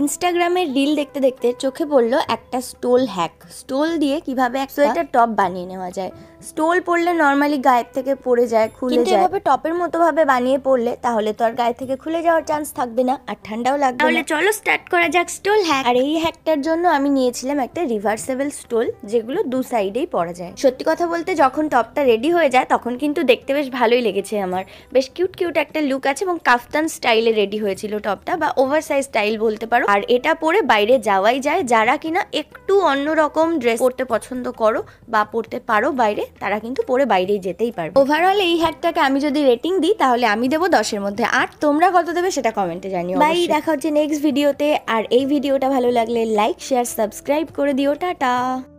ইনস্টাগ্রামের রিল দেখতে দেখতে চোখে পড়লো একটা স্টোল হ্যাক স্টোল দিয়ে কিভাবে এক সোয়েটার টপ বানিয়ে নেওয়া যায় স্টোল পরলে নর্মালি গায়ের থেকে পড়ে যায় খুলে যায় এভাবে টপের মতো ভাবে বানিয়ে পড়লে তাহলে তো আর গায়ে থেকে খুলে যাওয়ার চান্স থাকবে না আর ঠান্ডাও লাগবে তাহলে চলো স্টার্ট করা যাক স্টোল হ্যাক আর এই হ্যাকটার জন্য আমি নিয়েছিলাম একটা রিভার্সেবল স্টোল যেগুলো দু সাইডেই পরা যায় সত্যি কথা বলতে যখন টপটা রেডি হয়ে যায় তখন কিন্তু দেখতে বেশ ভালোই লেগেছে আমার বেশ কিউট কিউট একটা লুক আছে এবং কাফতান স্টাইলে রেডি হয়েছিল টপটা বা ওভার সাইজ স্টাইল বলতে পারি পারো আর এটা পরে বাইরে যাওয়াই যায় যারা কিনা একটু অন্যরকম ড্রেস পরতে পছন্দ করো বা পরতে পারো বাইরে তারা কিন্তু পরে বাইরেই যেতেই পারবে ওভারঅল এই হ্যাকটাকে আমি যদি রেটিং দিই তাহলে আমি দেবো দশের মধ্যে আর তোমরা কত দেবে সেটা কমেন্টে জানিও বাই দেখা হচ্ছে নেক্সট ভিডিওতে আর এই ভিডিওটা ভালো লাগলে লাইক শেয়ার সাবস্ক্রাইব করে দিও টাটা